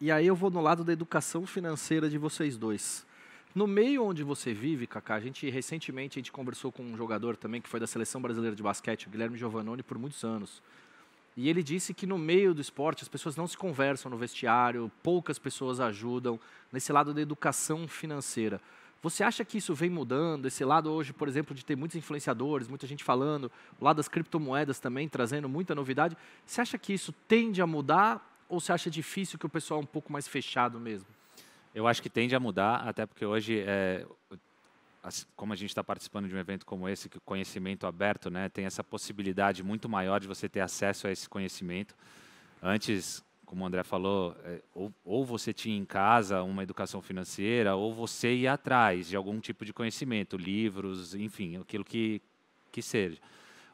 E aí eu vou no lado da educação financeira de vocês dois. No meio onde você vive, Kaká, a gente recentemente a gente conversou com um jogador também que foi da seleção brasileira de basquete, o Guilherme Giovannone, por muitos anos. E ele disse que no meio do esporte as pessoas não se conversam no vestiário, poucas pessoas ajudam nesse lado da educação financeira. Você acha que isso vem mudando? Esse lado hoje, por exemplo, de ter muitos influenciadores, muita gente falando, o lado das criptomoedas também trazendo muita novidade. Você acha que isso tende a mudar ou você acha difícil que o pessoal é um pouco mais fechado mesmo? Eu acho que tende a mudar, até porque hoje, é, como a gente está participando de um evento como esse, que o conhecimento aberto né, tem essa possibilidade muito maior de você ter acesso a esse conhecimento. Antes, como o André falou, é, ou, ou, você tinha em casa uma educação financeira, ou você ia atrás de algum tipo de conhecimento, livros, enfim, aquilo que, que seja.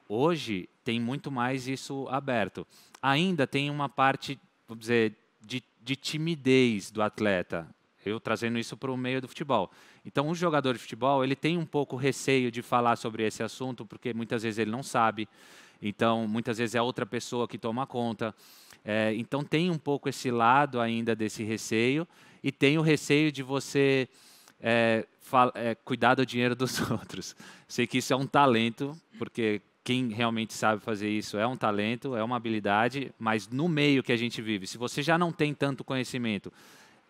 Hoje tem muito mais isso aberto. Ainda tem uma parte vamos dizer, de, de timidez do atleta. Eu trazendo isso para o meio do futebol. Então, um jogador de futebol, ele tem um pouco receio de falar sobre esse assunto, porque muitas vezes ele não sabe. Então, muitas vezes é outra pessoa que toma conta. É, então, tem um pouco esse lado ainda desse receio. E tem o receio de você é, é, cuidar do dinheiro dos outros. Sei que isso é um talento, porque quem realmente sabe fazer isso é um talento, é uma habilidade, mas no meio que a gente vive, se você já não tem tanto conhecimento,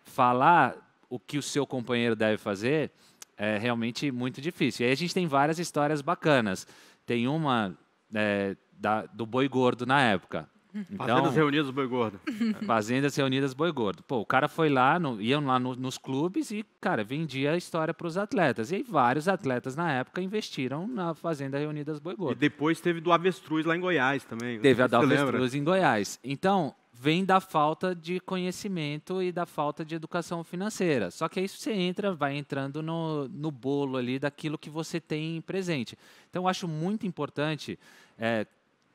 falar o que o seu companheiro deve fazer é realmente muito difícil. E aí a gente tem várias histórias bacanas. Tem uma é, da, do boi gordo na época. Então, Fazendas Reunidas Boi Gordo. Fazendas Reunidas Boi Gordo. Pô, o cara foi lá, no, iam lá no, nos clubes e, cara, vendia a história para os atletas. E aí vários atletas na época investiram na Fazenda Reunidas Boi Gordo. E depois teve do Avestruz lá em Goiás também. Teve a do Avestruz lembra? em Goiás. Então, vem da falta de conhecimento e da falta de educação financeira. Só que aí você entra, vai entrando no, no bolo ali daquilo que você tem presente. Então, eu acho muito importante é,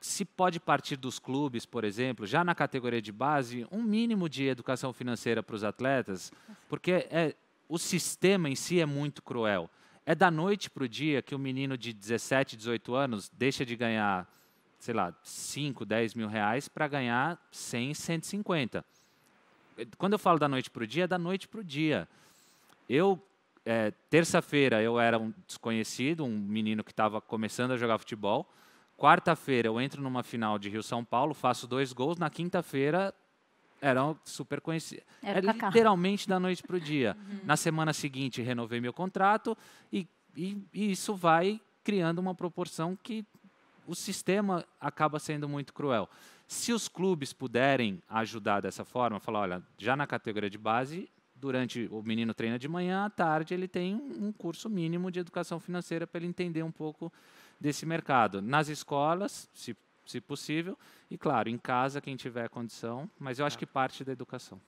se pode partir dos clubes, por exemplo, já na categoria de base, um mínimo de educação financeira para os atletas, porque é, o sistema em si é muito cruel. É da noite para o dia que o menino de 17, 18 anos deixa de ganhar, sei lá, 5, 10 mil reais para ganhar 100, 150. Quando eu falo da noite para o dia, é da noite para o dia. Eu, é, terça-feira, eu era um desconhecido, um menino que estava começando a jogar futebol. Quarta-feira eu entro numa final de Rio-São Paulo, faço dois gols. Na quinta-feira era super conhecido. Era, literalmente da noite para o dia. Uhum. Na semana seguinte, renovei meu contrato e, e, e, isso vai criando uma proporção que o sistema acaba sendo muito cruel. Se os clubes puderem ajudar dessa forma, falar, olha, já na categoria de base, durante o menino treina de manhã, à tarde ele tem um curso mínimo de educação financeira para ele entender um pouco desse mercado. Nas escolas, se, se possível, e claro, em casa, quem tiver condição, mas eu acho tá. que parte da educação.